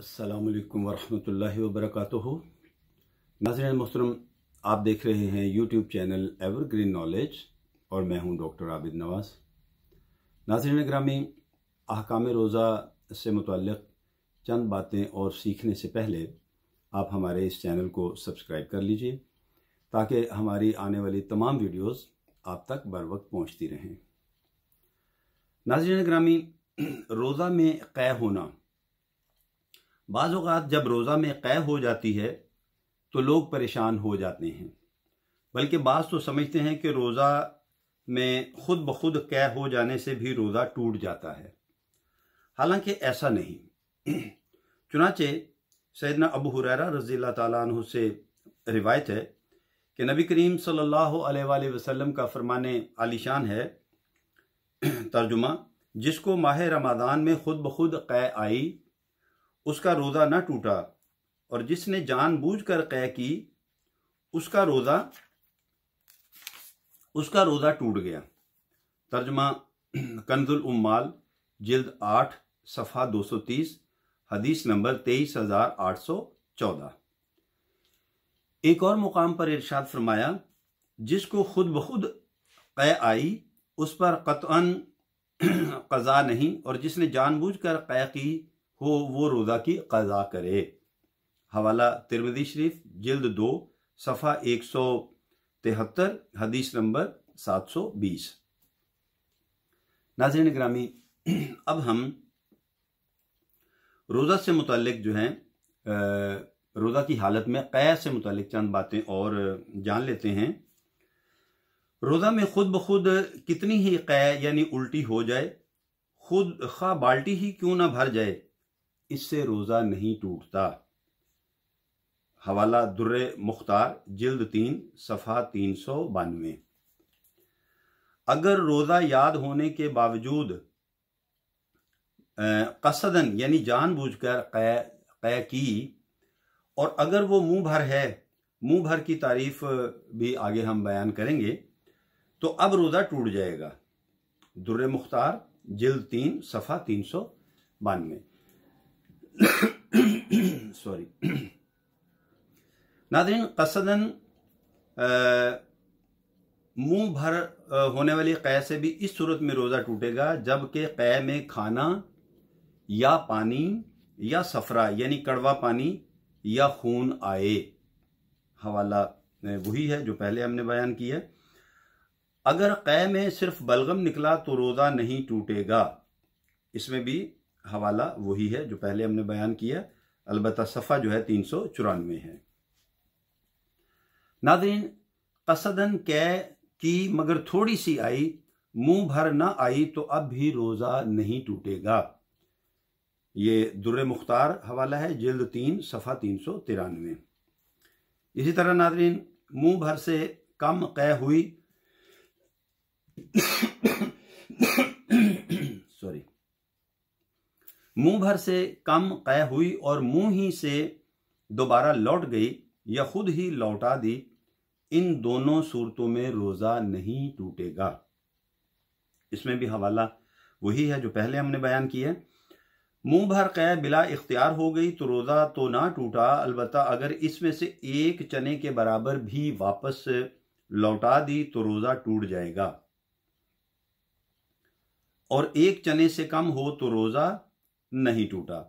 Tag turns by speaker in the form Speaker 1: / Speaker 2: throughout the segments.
Speaker 1: असलकम वरहमल वबरक नाजर मोहतरम आप देख रहे हैं यूट्यूब चैनल एवरग्रीन नॉलेज और मैं हूं डॉक्टर आबिद नवाज़ नाजर ग्रामी अहकाम रोज़ा से मुतल चंद बातें और सीखने से पहले आप हमारे इस चैनल को सब्सक्राइब कर लीजिए ताकि हमारी आने वाली तमाम वीडियोस आप तक बर वक्त पहुँचती रहें नाजर ग्रामी रोज़ा में क़ै होना बाज़ात जब रोज़ा में कै हो जाती है तो लोग परेशान हो जाते हैं बल्कि बाज़ तो समझते हैं कि रोज़ा में खुद ब खुद कै हो जाने से भी रोज़ा टूट जाता है हालांकि ऐसा नहीं चुनाचे सैदना अबू हुरैरा रज़ी तु से रिवायत है कि नबी करीम सल्ला वसलम का फरमान आलिशान है तर्जुमा जिसको माह रमादान में खुद ब खुद कै आई उसका रोज़ा ना टूटा और जिसने जानबूझकर कह की उसका रोज़ा उसका रोज़ा टूट गया तर्जमा कंजुल उम्माल जिल्द आठ सफ़ा दो सौ तीस हदीस नंबर तेईस हजार आठ सौ चौदह एक और मुकाम पर इरशाद फरमाया जिसको खुद ब खुद कै आई उस पर कतअन कज़ा नहीं और जिसने जानबूझ कर कै की हो वो रोज़ा की कज़ा करे हवाला तिरवदी शरीफ जल्द दो सफ़ा एक सौ तिहत्तर हदीस नंबर सात सौ बीस नाजर ग्रामी अब हम रोज़ा से मुतलक जो हैं रोज़ा की हालत में कया से मुतल चंद बातें और जान लेते हैं रोज़ा में खुद ब खुद कितनी ही कै यानी उल्टी हो जाए खुद खा बाल्टी ही क्यों ना भर जाए इससे रोज़ा नहीं टूटता हवाला दुर्र मुख्तार जल्द तीन सफ़ा तीन सौ बानवे अगर रोज़ा याद होने के बावजूद कसदन यानी जानबूझकर कै कै की और अगर वो मुंह भर है मुंह भर की तारीफ भी आगे हम बयान करेंगे तो अब रोज़ा टूट जाएगा दुर्र मुख्तार जल्द तीन सफ़ा तीन सौ बानवे सॉरी नादरीन कसदन मुंह भर होने वाली कै से भी इस सूरत में रोज़ा टूटेगा जबकि कै में खाना या पानी या सफरा यानी कड़वा पानी या खून आए हवाला वही है जो पहले हमने बयान किया अगर कै में सिर्फ बलगम निकला तो रोज़ा नहीं टूटेगा इसमें भी हवाला वही है जो पहले हमने बयान किया अलबत् सफ़ा जो है तीन सौ चौरानवे है नादरीन कसदन कै की मगर थोड़ी सी आई मुंह भर ना आई तो अब भी रोज़ा नहीं टूटेगा ये दुर्र मुख्तार हवाला है जल्द तीन सफ़ा तीन सौ तिरानवे इसी तरह नादरीन मुंह भर से कम कै हुई सॉरी मुंह भर से कम कह हुई और मुंह ही से दोबारा लौट गई या खुद ही लौटा दी इन दोनों सूरतों में रोज़ा नहीं टूटेगा इसमें भी हवाला वही है जो पहले हमने बयान किया मुंह भर कै बिला इख्तियार हो गई तो रोज़ा तो ना टूटा अलबत् अगर इसमें से एक चने के बराबर भी वापस लौटा दी तो रोज़ा टूट जाएगा और एक चने से कम हो तो रोज़ा नहीं टूटा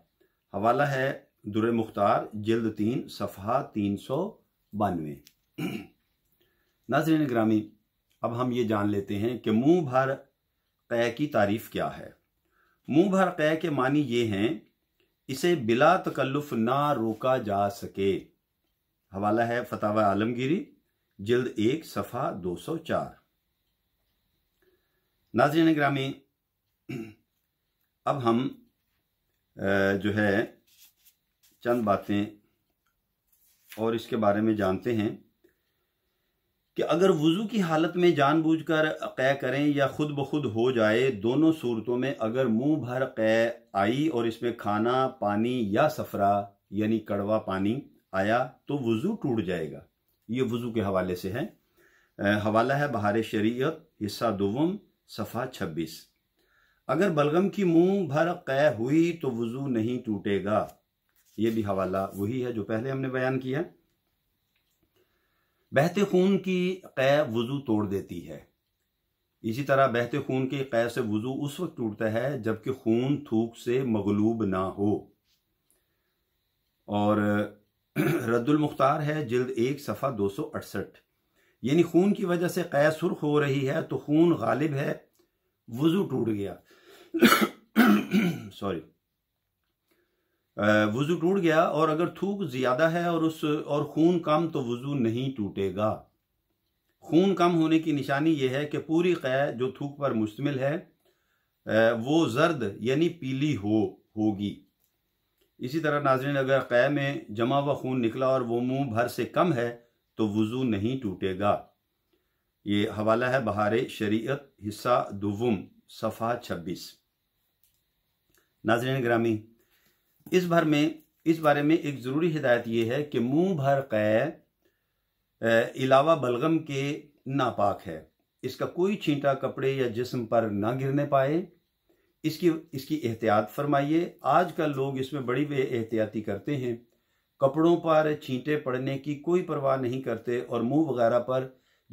Speaker 1: हवाला है दुर मुख्तार जल्द तीन सफ़ा तीन सौ बानवे नाजरन ग्रामी अब हम ये जान लेते हैं कि मुंह भर कै की तारीफ क्या है मुंह भर कै के मानी ये हैं इसे बिला तकल्लुफ ना रोका जा सके हवाला है फतावा आलमगिरी जल्द एक सफ़ा दो सौ चार नाजरन ग्रामी अब हम जो है चंद बातें और इसके बारे में जानते हैं कि अगर वज़ू की हालत में जानबूझकर कै करें या ख़ुद ब खुद हो जाए दोनों सूरतों में अगर मुंह भर कै आई और इसमें खाना पानी या सफरा यानी कड़वा पानी आया तो वज़ू टूट जाएगा ये वज़ू के हवाले से है हवाला है बहार शरीयत हिस्सा दोवम सफ़ा छब्बीस अगर बलगम की मुंह भर कै हुई तो वज़ू नहीं टूटेगा यह भी हवाला वही है जो पहले हमने बयान किया बहते खून की कै वज़ू तोड़ देती है इसी तरह बहते खून की कै से वज़ू उस वक्त टूटता है जबकि खून थूक से मगलूब ना हो और रद्दुल मुख्तार है जल्द एक सफ़ा दो सौ अड़सठ यानी खून की वजह से कै सुर्ख हो रही है तो खून गालिब है वज़ू टूट गया सॉरी uh, वजू टूट गया और अगर थूक ज्यादा है और उस और खून कम तो वजू नहीं टूटेगा खून कम होने की निशानी यह है कि पूरी कै जो थूक पर मुश्तमिल है uh, वो जर्द यानी पीली हो होगी इसी तरह नाजरन अगर कै में जमा हुआ खून निकला और वो मुंह भर से कम है तो वज़ू नहीं टूटेगा ये हवाला है बहार शरीयत हिस्सा दुवम सफ़ा छब्बीस नाजरन ग्रामी इस भर में इस बारे में एक ज़रूरी हिदायत यह है कि मुंह भर कै अलावा बलगम के नापाक है इसका कोई छींटा कपड़े या जिस्म पर ना गिरने पाए इसकी इसकी एहतियात फरमाइए आजकल लोग इसमें बड़ी बे एहतियाती करते हैं कपड़ों पर छींटे पड़ने की कोई परवाह नहीं करते और मुंह वगैरह पर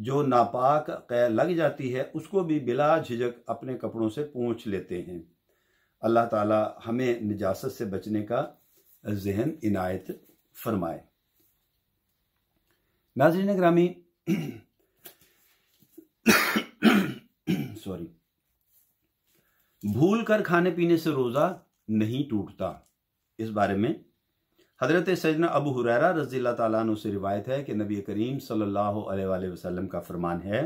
Speaker 1: जो नापाक कै लग जाती है उसको भी बिला झिझक अपने कपड़ों से पूछ लेते हैं अल्लाह ताला हमें निजासत से बचने का जहन इनायत फरमाए नाजरीन ग्रामी सॉरी भूल कर खाने पीने से रोज़ा नहीं टूटता इस बारे में हजरत सजना अबू हुररा रजील्ला तु से रिवायत है कि नबी करीम सल्लल्लाहु अलैहि वसल्लम का फरमान है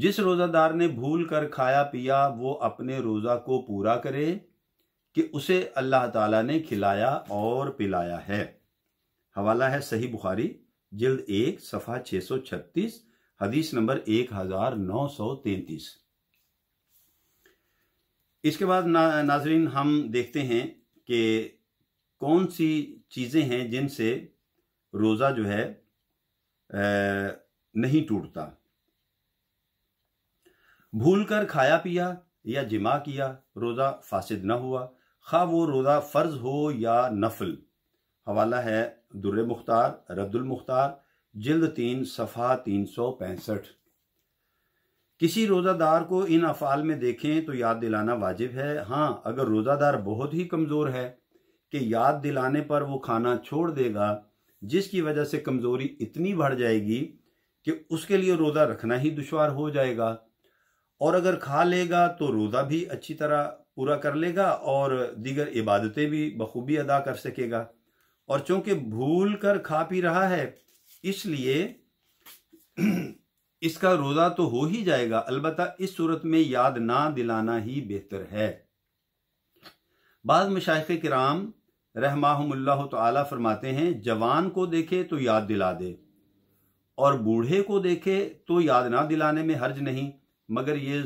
Speaker 1: जिस रोज़ादार ने भूल कर खाया पिया वो अपने रोज़ा को पूरा करे कि उसे अल्लाह ताला ने खिलाया और पिलाया है हवाला है सही बुखारी जल्द एक सफ़ा 636 हदीस नंबर 1933 इसके बाद ना, नाजरीन हम देखते हैं कि कौन सी चीज़ें हैं जिनसे रोज़ा जो है नहीं टूटता भूल कर खाया पिया या जिमा किया रोज़ा फासिद ना हुआ खा वो रोज़ा फ़र्ज हो या नफल हवाला है दुर्र मुख्तार रद्दुल मुख्तार जल्द तीन सफ़ा तीन सौ पैंसठ किसी रोज़ादार को इन अफ़ाल में देखें तो याद दिलाना वाजिब है हाँ अगर रोज़ादार बहुत ही कमज़ोर है कि याद दिलाने पर वो खाना छोड़ देगा जिसकी वजह से कमज़ोरी इतनी बढ़ जाएगी कि उसके लिए रोज़ा रखना ही दुशवार हो जाएगा और अगर खा लेगा तो रोज़ा भी अच्छी तरह पूरा कर लेगा और दीगर इबादतें भी बखूबी अदा कर सकेगा और चूंकि भूल कर खा पी रहा है इसलिए इसका रोज़ा तो हो ही जाएगा अलबत् इस सूरत में याद ना दिलाना ही बेहतर है बाद मशाइ कराम रहमाहमुल्ला तला फरमाते हैं जवान को देखे तो याद दिला दे और बूढ़े को देखे तो याद ना दिलाने में हर्ज नहीं मगर ये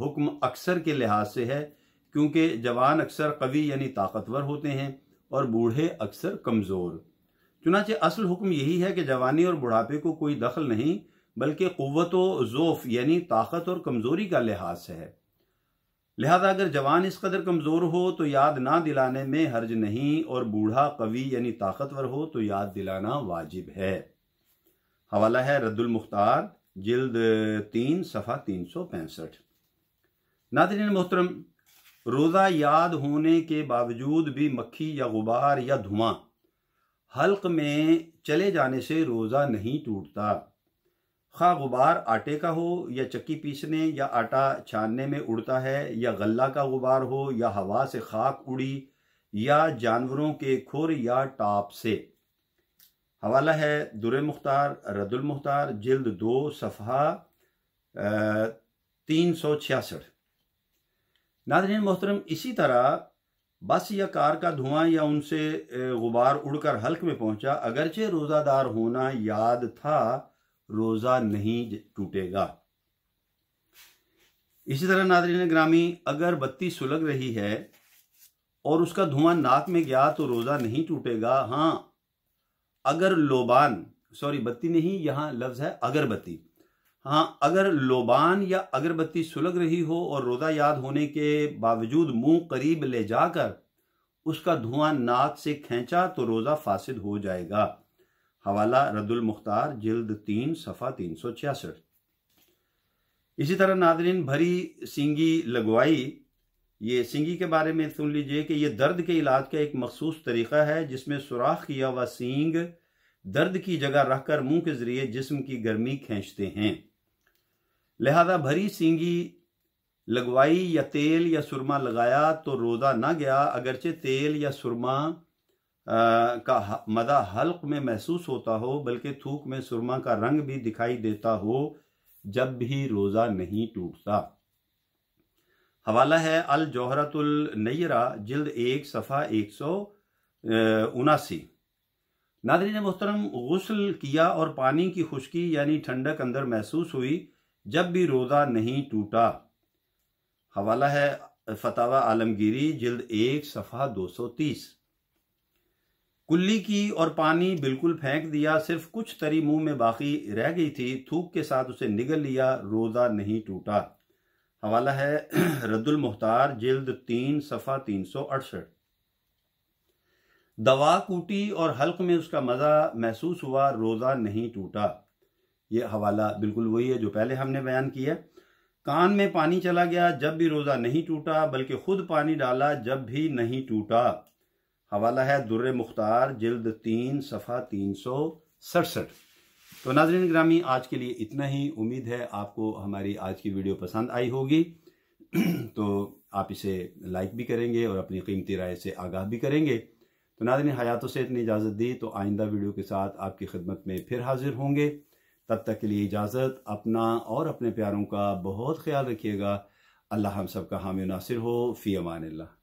Speaker 1: हुक्म अक्सर के लिहाज से है क्योंकि जवान अक्सर कवि यानी ताकतवर होते हैं और बूढ़े अक्सर कमज़ोर चुनाचे असल हुक्म यही है कि जवानी और बुढ़ापे को कोई दखल नहीं बल्कि क़वत ज़ोफ़ यानी ताकत और कमज़ोरी का लिहाज है लिहाजा अगर जवान इस कदर कमज़ोर हो तो याद ना दिलाने में हर्ज नहीं और बूढ़ा कवि यानी ताकतवर हो तो याद दिलाना वाजिब है हवाला है रद्दुल जिल्द तीन सफ़ा तीन सौ पैंसठ नादरीन मोहतरम रोज़ा याद होने के बावजूद भी मक्खी या गुबार या धुआं हल्क में चले जाने से रोज़ा नहीं टूटता खा गुबार आटे का हो या चक्की पीसने या आटा छानने में उड़ता है या गल्ला का गुबार हो या हवा से खाक उड़ी या जानवरों के खुर या टाप से हवाला है दुर मुख्तार रदुल मुख्तार जल्द दो सफ़ा तीन सौ छियासठ नादरीन मोहतरम इसी तरह बस या कार का धुआं या उनसे गुबार उड़कर हल्क में पहुंचा अगरचे रोज़ादार होना याद था रोज़ा नहीं टूटेगा इसी तरह नादरीन ग्रामी अगर बत्ती सुलग रही है और उसका धुआं नाक में गया तो रोज़ा नहीं टूटेगा हाँ अगर लोबान सॉरी बत्ती नहीं यहाँ लफ्ज़ है अगरबत्ती हाँ अगर लोबान या अगरबत्ती सुलग रही हो और रोज़ा याद होने के बावजूद मुंह करीब ले जाकर उसका धुआं नाक से खींचा तो रोज़ा फासिद हो जाएगा हवाला रदुल मुख्तार जल्द तीन सफ़ा तीन सौ छियासठ इसी तरह नादरीन भरी सिंगी लगवाई ये सिंगी के बारे में सुन लीजिए कि यह दर्द के इलाज का एक मखसूस तरीका है जिसमें सुराख किया हुआ सींग दर्द की जगह रखकर मुंह के जरिए जिस्म की गर्मी खींचते हैं लिहाजा भरी सींगी लगवाई या तेल या सुरमा लगाया तो रोदा ना गया अगरचे तेल या सुरमा का मदा हल्क में महसूस होता हो बल्कि थूक में सुरमा का रंग भी दिखाई देता हो जब भी रोजा नहीं टूटता हवाला है अल जौहरतुल नैरा जल्द एक सफ़ा एक सौ उनासी नादरी ने मोहतरम गसल किया और पानी की खुश्की यानी ठंडक अंदर महसूस हुई जब भी रोज़ा नहीं टूटा हवाला है फतावा आलमगिरी जल्द एक सफ़ा दो सौ तीस कुल्ली की और पानी बिल्कुल फेंक दिया सिर्फ कुछ तरी मुंह में बाकी रह गई थी थूक के साथ उसे निगल लिया रोज़ा नहीं टूटा हवाला है रद्दुल मुख्तार जिल्द तीन सफ़ा तीन सौ अड़सठ दवा कूटी और हल्क में उसका मज़ा महसूस हुआ रोज़ा नहीं टूटा ये हवाला बिल्कुल वही है जो पहले हमने बयान किया कान में पानी चला गया जब भी रोज़ा नहीं टूटा बल्कि खुद पानी डाला जब भी नहीं टूटा हवाला है दुर्र मुख्तार जिल्द तीन सफ़ा तीन सौ सड़सठ तो नाजरीन ग्रामी आज के लिए इतना ही उम्मीद है आपको हमारी आज की वीडियो पसंद आई होगी तो आप इसे लाइक भी करेंगे और अपनी कीमती राय से आगाह भी करेंगे तो नाजरीन हयातों से इतनी इजाज़त दी तो आइंदा वीडियो के साथ आपकी खिदमत में फिर हाजिर होंगे तब तक के लिए इजाज़त अपना और अपने प्यारों का बहुत ख्याल रखिएगा अल्लाह हम सब का हामी नासिर हो फ़ी अमान